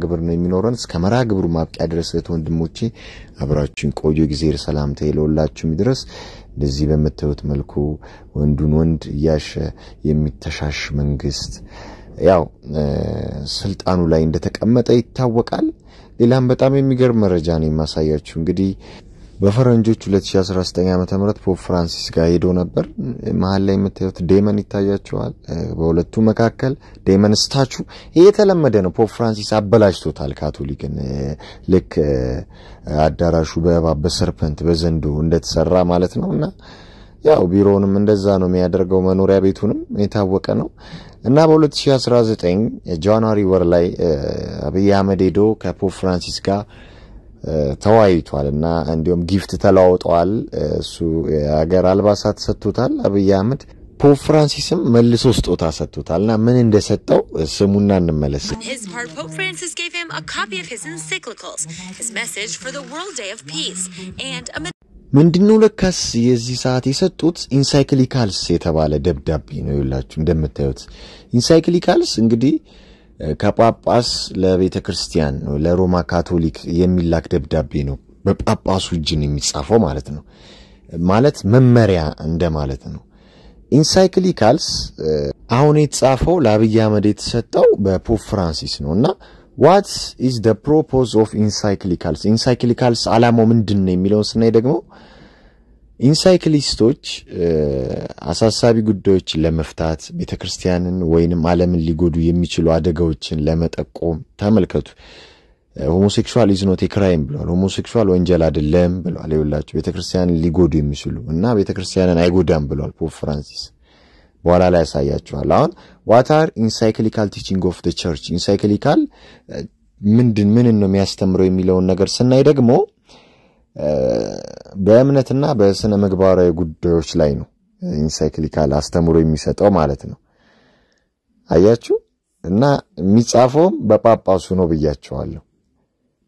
ግብር ነው የሚኖረን። እስከ መርሃ ግብሩ ማብቂያ ድረስ እህት ወንድሞቼ አብራችን ቆዩ። ጊዜ ሰላምታ ለሁላችሁም ይድረስ። እንደዚህ በምታዩት መልኩ ወንዱን ወንድ እያሸ የሚተሻሽ መንግስት ያው ስልጣኑ ላይ እንደተቀመጠ ይታወቃል። ሌላም በጣም የሚገርም መረጃ ነው የማሳያችሁ እንግዲህ በፈረንጆች 2019 ዓ ም ፖፕ ፍራንሲስ ጋር ሄዶ ነበር። መሀል ላይ የምታዩት ዴመን ይታያቸዋል። በሁለቱ መካከል ዴመን ስታቹ ይህ የተለመደ ነው። ፖፕ ፍራንሲስ አበላሽቶታል ካቶሊክን። ልክ አዳራሹ በእባብ በሰርፐንት በዘንዶ እንደተሰራ ማለት ነው እና ያው ቢሮውንም እንደዛ ነው የሚያደርገው። መኖሪያ ቤቱንም የታወቀ ነው እና በ2019 ጃንዋሪ ወር ላይ አብይ አህመድ ሄዶ ከፖፕ ፍራንሲስ ጋር ተወያይቷል እና እንዲሁም ጊፍት ተለዋውጠዋል። እሱ የሀገር አልባሳት ሰጥቶታል አብይ አህመድ። ፖፕ ፍራንሲስም መልሶ ስጦታ ሰጥቶታል እና ምን እንደሰጠው ስሙና እንመለስ። ምንድነው ለካስ የዚህ ሰዓት የሰጡት ኢንሳይክሊካልስ የተባለ ደብዳቤ ነው። ይላችሁ እንደምታዩት ኢንሳይክሊካልስ እንግዲህ ከጳጳስ ለቤተ ክርስቲያን ለሮማ ካቶሊክ የሚላክ ደብዳቤ ነው። በጳጳሱ እጅ ነው የሚጻፈው ማለት ነው። ማለት መመሪያ እንደማለት ነው። ኢንሳይክሊካልስ አሁን የተጻፈው ለአብይ አህመድ የተሰጠው በፖፕ ፍራንሲስ ነው እና ዋት ኢዝ ፕሮፖዝ ኦፍ ኢንሳይክሊካልስ ኢንሳይክሊካልስ አላማው ምንድን ነው የሚለውን ስናይ ደግሞ ኢንሳይክሊስቶች አሳሳቢ ጉዳዮችን ለመፍታት ቤተ ክርስቲያንን ወይንም ዓለምን ሊጎዱ የሚችሉ አደጋዎችን ለመጠቆም ተመልከቱ። ሆሞሴክሹዋል ኢዝ ኖት ክራይም ብለዋል። ሆሞሴክሹዋል ወንጀል አይደለም ብለዋል። ይኸውላችሁ ቤተ ክርስቲያንን ሊጎዱ የሚችሉ እና ቤተ ክርስቲያንን አይጎዳም ብለዋል ፖፕ ፍራንሲስ። በኋላ ላይ ያሳያችኋል። አሁን ዋታር ኢንሳይክሊካል ቲቺንግ ኦፍ ቸርች ኢንሳይክሊካል ምንድን ምንን ነው የሚያስተምረው የሚለውን ነገር ስናይ ደግሞ በእምነትና በስነ ምግባራዊ ጉዳዮች ላይ ነው ኢንሳይክሊካል አስተምሮ የሚሰጠው ማለት ነው። አያችሁ እና የሚጻፈውም በጳጳሱ ነው ብያቸዋለሁ።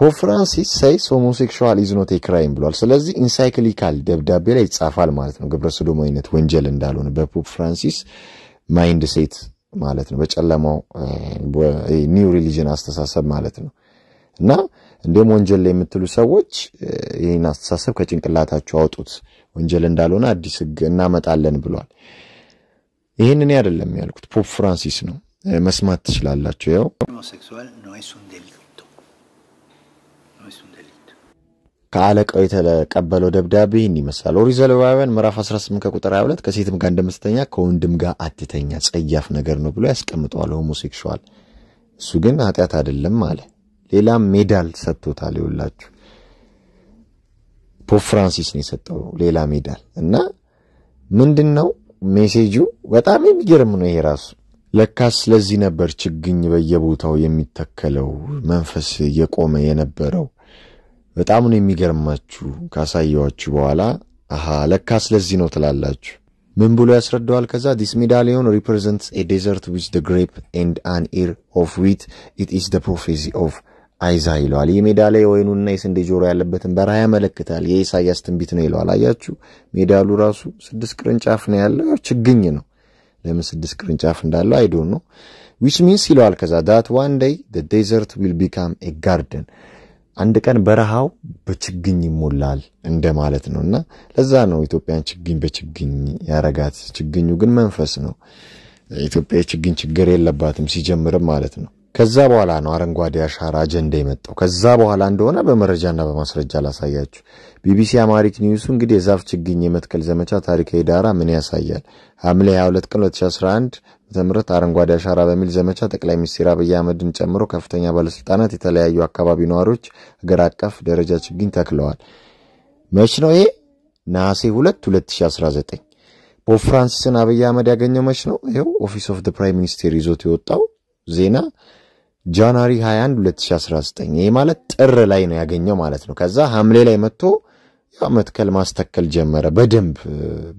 ፖፕ ፍራንሲስ ሰይስ ሆሞሴክሹዋል ኢዝ ኖት ኤ ክራይም ብሏል። ስለዚህ ኢንሳይክሊካል ደብዳቤ ላይ ይጻፋል ማለት ነው፣ ግብረ ሰዶማዊነት ወንጀል እንዳልሆነ በፖፕ ፍራንሲስ ማይንድ ሴት ማለት ነው፣ በጨለማው ኒው ሪሊጅን አስተሳሰብ ማለት ነው እና እንዲሁም ወንጀል ላይ የምትሉ ሰዎች ይህን አስተሳሰብ ከጭንቅላታችሁ አውጡት፣ ወንጀል እንዳልሆነ አዲስ ህግ እናመጣለን ብሏል። ይህንን አይደለም ያልኩት፣ ፖፕ ፍራንሲስ ነው። መስማት ትችላላችሁ። ያው ከአለቃው የተቀበለው ደብዳቤ ይህን ይመስላል። ኦሪት ዘሌዋውያን ምዕራፍ 18 ከቁጥር 22 ከሴትም ጋር እንደምትተኛ ከወንድም ጋር አትተኛ፣ ጸያፍ ነገር ነው ብሎ ያስቀምጠዋል። ሆሞሴክሹዋል እሱ ግን ኃጢአት አይደለም አለ። ሌላም ሜዳል ሰጥቶታል። ይውላችሁ ፖፕ ፍራንሲስ ነው የሰጠው ሌላ ሜዳል እና ምንድን ነው ሜሴጁ በጣም የሚገርም ነው። ይሄ ራሱ ለካ ስለዚህ ነበር ችግኝ በየቦታው የሚተከለው መንፈስ እየቆመ የነበረው። በጣም ነው የሚገርማችሁ። ካሳየዋችሁ በኋላ አሃ ለካ ስለዚህ ነው ትላላችሁ። ምን ብሎ ያስረዳዋል? ከዛ ዲስ ሜዳሊዮን ሪፕሬዘንት ዴዘርት ዊዝ ደ ግሬፕ ኤንድ አን ኢር ኦፍ ዊት ኢት ፕሮፌሲ ኦፍ አይዛ ይለዋል። ይህ ሜዳ ላይ የወይኑና የስንዴ ጆሮ ያለበትን በረሃ ያመለክታል። የኢሳያስ ትንቢት ነው ይለዋል። አያችሁ ሜዳሉ ራሱ ስድስት ቅርንጫፍ ነው ያለው። ችግኝ ነው። ለምን ስድስት ቅርንጫፍ እንዳለው አይዶ ነው ዊች ሚንስ ይለዋል። ከዛ ዳት ዋን ደይ ዴዘርት ዊል ቢካም ኤ ጋርደን አንድ ቀን በረሃው በችግኝ ይሞላል እንደማለት ነው። እና ለዛ ነው ኢትዮጵያን ችግኝ በችግኝ ያረጋት። ችግኙ ግን መንፈስ ነው። ኢትዮጵያ የችግኝ ችግር የለባትም ሲጀምርም ማለት ነው። ከዛ በኋላ ነው አረንጓዴ አሻራ አጀንዳ የመጣው። ከዛ በኋላ እንደሆነ በመረጃና በማስረጃ ላሳያችሁ። ቢቢሲ አማሪክ ኒውሱ እንግዲህ የዛፍ ችግኝ የመትከል ዘመቻ ታሪካዊ ዳራ ምን ያሳያል? ሐምሌ 22 ቀን 2011 ትምህርት አረንጓዴ አሻራ በሚል ዘመቻ ጠቅላይ ሚኒስትር አብይ አህመድን ጨምሮ ከፍተኛ ባለስልጣናት፣ የተለያዩ አካባቢ ነዋሪዎች ሀገር አቀፍ ደረጃ ችግኝ ተክለዋል። መች ነው ይሄ? ነሐሴ 2 2019 ፖፕ ፍራንሲስን አብይ አህመድ ያገኘው መች ነው? ይኸው ኦፊስ ኦፍ ፕራይም ሚኒስቴር ይዞት የወጣው ዜና ጃንዋሪ 21 2019 ይህ ማለት ጥር ላይ ነው ያገኘው ማለት ነው። ከዛ ሐምሌ ላይ መጥቶ ያው መትከል ማስተከል ጀመረ፣ በደንብ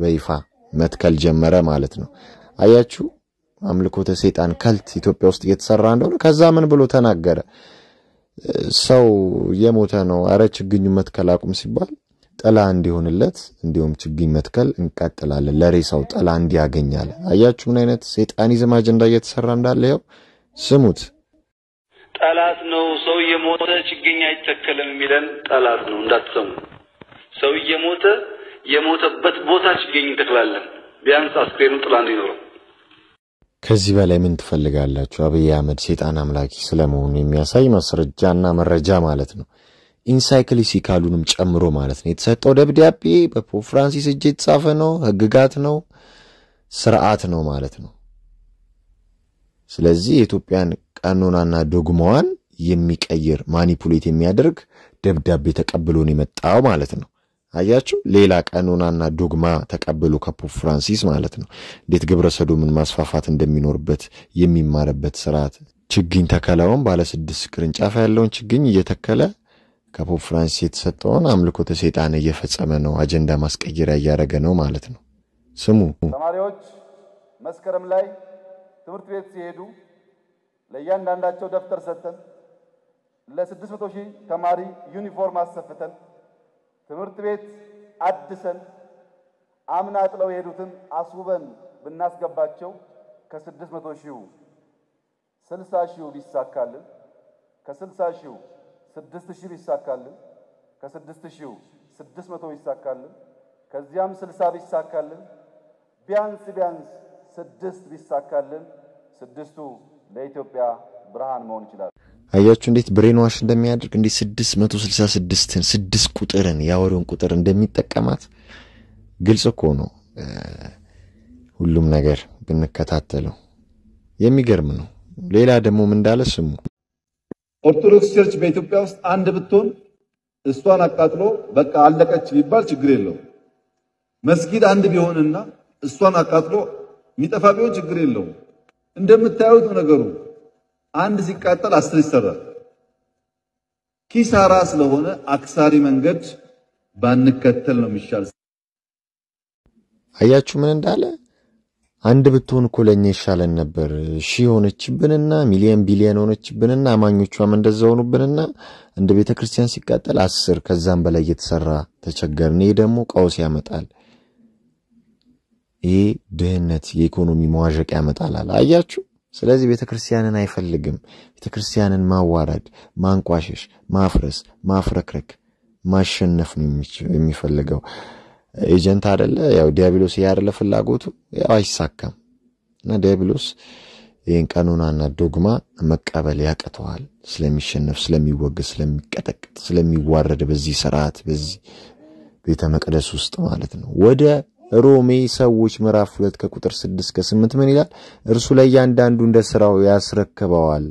በይፋ መትከል ጀመረ ማለት ነው። አያችሁ አምልኮተ ሰይጣን ከልት ኢትዮጵያ ውስጥ እየተሰራ እንደሆነ። ከዛ ምን ብሎ ተናገረ? ሰው የሞተ ነው፣ አረ ችግኙ መትከል አቁም ሲባል ጥላ እንዲሆንለት እንዲሁም ችግኝ መትከል እንቀጥላለን፣ ለሬሳው ጥላ እንዲያገኛለ። አያችሁ ምን አይነት ሴጣኒዝም አጀንዳ እየተሰራ እንዳለ። ያው ስሙት። ጠላት ነው። ሰው እየሞተ ችግኝ አይተከልም የሚለን ጠላት ነው። እንዳትሰሙ። ሰው እየሞተ የሞተበት ቦታ ችግኝ እንተክላለን፣ ቢያንስ አስክሬኑ ጥላ እንዲኖረው። ከዚህ በላይ ምን ትፈልጋላችሁ? አብይ አህመድ ሴጣን አምላኪ ስለመሆኑ የሚያሳይ ማስረጃና መረጃ ማለት ነው። ካሉንም ጨምሮ ማለት ነው። የተሰጠው ደብዳቤ በፖፕ ፍራንሲስ እጅ የተጻፈ ነው። ህግጋት ነው፣ ስርዓት ነው ማለት ነው። ስለዚህ የኢትዮጵያን ቀኖናና ዶግማዋን የሚቀይር ማኒፑሌት የሚያደርግ ደብዳቤ ተቀብሎ ነው የመጣው ማለት ነው። አያችሁ፣ ሌላ ቀኖናና ዶግማ ተቀብሎ ከፖፕ ፍራንሲስ ማለት ነው እንዴት ግብረ ሰዶምን ማስፋፋት እንደሚኖርበት የሚማርበት ስርዓት ችግኝ ተከላውን ባለስድስት ቅርንጫፍ ያለውን ችግኝ እየተከለ ከፖፕ ፍራንሲስ የተሰጠውን አምልኮተ ሰይጣን እየፈጸመ ነው። አጀንዳ ማስቀየሪያ እያደረገ ነው ማለት ነው። ስሙ ተማሪዎች መስከረም ላይ ትምህርት ቤት ሲሄዱ ለእያንዳንዳቸው ደብተር ሰጥተን ለስድስት መቶ ሺህ ተማሪ ዩኒፎርም አሰፍተን ትምህርት ቤት አድሰን አምና ጥለው የሄዱትን አስውበን ብናስገባቸው ከስድስት መቶ ሺሁ ስልሳ ሺሁ ቢሳካልን ከስልሳ ሺሁ ስድስት ሺህ ቢሳካልን ከስድስት ሺሁ ስድስት መቶ ቢሳካልን ከዚያም ስልሳ ቢሳካልን ቢያንስ ቢያንስ ስድስት ቢሳካልን ስድስቱ ለኢትዮጵያ ብርሃን መሆን ይችላል። አያችሁ እንዴት ብሬን ዋሽ እንደሚያደርግ እንዴት ስድስት መቶ ስልሳ ስድስትን ስድስት ቁጥርን የአወሬውን ቁጥር እንደሚጠቀማት ግልጽ እኮ ነው። ሁሉም ነገር ብንከታተለው የሚገርም ነው። ሌላ ደግሞ ምን እንዳለ ስሙ። ኦርቶዶክስ ቸርች በኢትዮጵያ ውስጥ አንድ ብትሆን እሷን አቃጥሎ በቃ አለቀች ቢባል ችግር የለው መስጊድ አንድ ቢሆንና እሷን አቃጥሎ የሚጠፋ ቢሆን ችግር የለውም። እንደምታዩት ነገሩ። አንድ ሲቃጠል አስር ይሰራል። ኪሳራ ስለሆነ አክሳሪ መንገድ ባንከተል ነው የሚሻል። አያችሁ ምን እንዳለ። አንድ ብትሆን እኮ ለእኛ ይሻለን ነበር። ሺ ሆነችብንና ሚሊየን ቢሊየን ሆነችብንና አማኞቿም እንደዛ ሆኑብንና እንደ ቤተ ክርስቲያን ሲቃጠል አስር ከዛም በላይ እየተሰራ ተቸገርን። ይህ ደግሞ ቀውስ ያመጣል። ይሄ ድህነት የኢኮኖሚ መዋዠቅ ያመጣላል። አያችሁ። ስለዚህ ቤተ ክርስቲያንን አይፈልግም። ቤተ ክርስቲያንን ማዋረድ፣ ማንቋሸሽ፣ ማፍረስ፣ ማፍረክረክ፣ ማሸነፍ ነው የሚፈልገው። ኤጀንት አደለ ያው ዲያብሎስ ይሄ አደለ ፍላጎቱ ያው አይሳካም እና ዲያብሎስ ይህን ቀኖናና ዶግማ መቀበል ያቅተዋል። ስለሚሸነፍ፣ ስለሚወገድ፣ ስለሚቀጠቅጥ፣ ስለሚዋረድ በዚህ ስርዓት በዚህ ቤተ መቅደስ ውስጥ ማለት ነው ወደ ሮሜ ሰዎች ምዕራፍ 2 ከቁጥር 6 እስከ 8 ምን ይላል? እርሱ ለእያንዳንዱ እንደ ስራው ያስረክበዋል።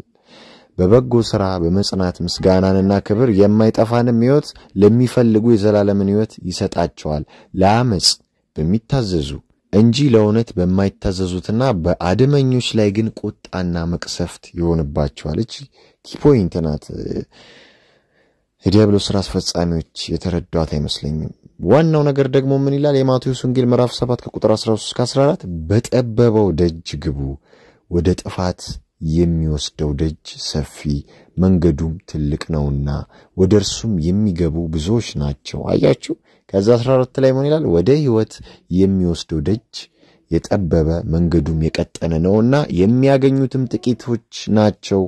በበጎ ስራ በመጽናት ምስጋናንና ክብር የማይጠፋንም ሕይወት ለሚፈልጉ የዘላለምን ሕይወት ይሰጣቸዋል። ለአመፅ በሚታዘዙ እንጂ ለእውነት በማይታዘዙትና በአድመኞች ላይ ግን ቁጣና መቅሰፍት ይሆንባቸዋል። እቺ ኪፖይንት ናት። የዲያብሎስ ስራ አስፈጻሚዎች የተረዷት አይመስለኝም። ዋናው ነገር ደግሞ ምን ይላል? የማቴዎስ ወንጌል ምዕራፍ 7 ከቁጥር 13 እስከ 14 በጠበበው ደጅ ግቡ፣ ወደ ጥፋት የሚወስደው ደጅ ሰፊ መንገዱም ትልቅ ነውና ወደ እርሱም የሚገቡ ብዙዎች ናቸው። አያችሁ። ከዛ 14 ላይ ምን ይላል? ወደ ሕይወት የሚወስደው ደጅ የጠበበ መንገዱም የቀጠነ ነውና የሚያገኙትም ጥቂቶች ናቸው።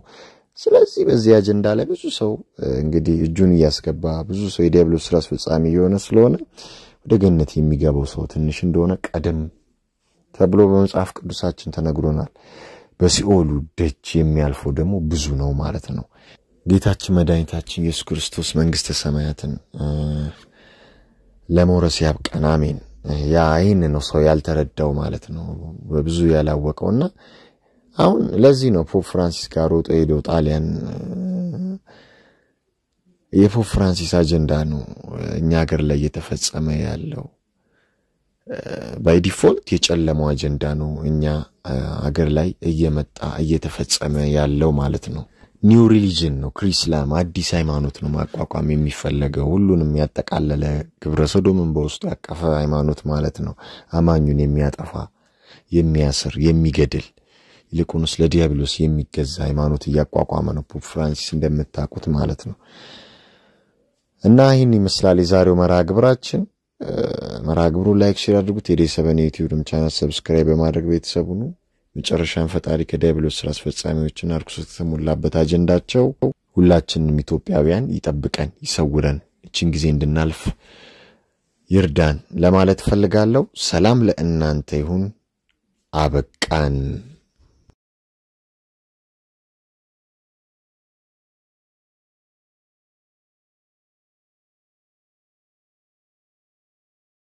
ስለዚህ በዚህ አጀንዳ ላይ ብዙ ሰው እንግዲህ እጁን እያስገባ ብዙ ሰው የዲያብሎስ ስራ አስፈጻሚ የሆነ ስለሆነ ወደ ገነት የሚገባው ሰው ትንሽ እንደሆነ ቀደም ተብሎ በመጽሐፍ ቅዱሳችን ተነግሮናል። በሲኦሉ ደጅ የሚያልፈው ደግሞ ብዙ ነው ማለት ነው። ጌታችን መድኃኒታችን ኢየሱስ ክርስቶስ መንግስተ ሰማያትን ለመውረስ ያብቀን። አሜን። ያ ይህን ነው ሰው ያልተረዳው ማለት ነው፣ በብዙ ያላወቀውና አሁን ለዚህ ነው ፖፕ ፍራንሲስ ጋር ሮጦ ሄደው ጣሊያን የፖፕ ፍራንሲስ አጀንዳ ነው እኛ ሀገር ላይ እየተፈጸመ ያለው። ባይ ዲፎልት የጨለመው አጀንዳ ነው እኛ ሀገር ላይ እየመጣ እየተፈጸመ ያለው ማለት ነው። ኒው ሪሊጅን ነው ክሪስላም አዲስ ሃይማኖት ነው ማቋቋም የሚፈለገው ሁሉንም ያጠቃለለ ግብረ ሶዶምን በውስጡ ያቀፈ ሃይማኖት ማለት ነው። አማኙን የሚያጠፋ የሚያስር፣ የሚገድል ይልቁንስ ለዲያብሎስ የሚገዛ ሃይማኖት እያቋቋመ ነው ፖፕ ፍራንሲስ እንደምታውቁት ማለት ነው። እና ይህን ይመስላል የዛሬው መርሃ ግብራችን። መርሃ ግብሩ ላይክ፣ ሼር አድርጉት። ሰበን የዩቲዩብ ቻናል ሰብስክራይብ በማድረግ ቤተሰቡ ነው። መጨረሻን ፈጣሪ ከዲያብሎስ ስራ አስፈጻሚዎችና ርኩሰት የተሞላበት አጀንዳቸው ሁላችንም ኢትዮጵያውያን ይጠብቀን፣ ይሰውረን፣ እችን ጊዜ እንድናልፍ ይርዳን ለማለት እፈልጋለሁ። ሰላም ለእናንተ ይሁን። አበቃን።